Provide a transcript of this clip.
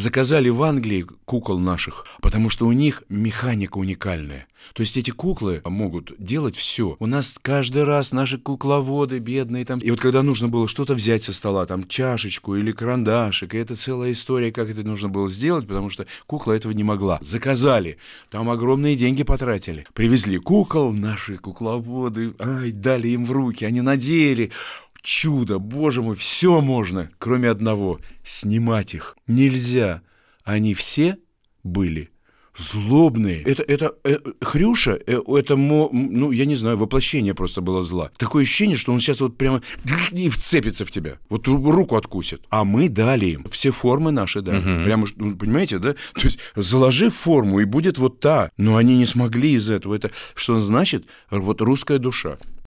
заказали в Англии кукол наших, потому что у них механика уникальная. То есть эти куклы могут делать все. У нас каждый раз наши кукловоды бедные там. И вот когда нужно было что-то взять со стола, там чашечку или карандашик, и это целая история, как это нужно было сделать, потому что кукла этого не могла. Заказали, там огромные деньги потратили. Привезли кукол, наши кукловоды, ай, дали им в руки, они надели. Чудо, боже мой, все можно, кроме одного. Снимать их нельзя. Они все были злобные. Это, это, э, Хрюша, э, это, мо, ну, я не знаю, воплощение просто было зла. Такое ощущение, что он сейчас вот прямо и вцепится в тебя. Вот руку откусит. А мы дали им. Все формы наши да? Угу. Прямо, ну, понимаете, да? То есть заложи форму, и будет вот та. Но они не смогли из этого. Это что значит? Вот русская душа.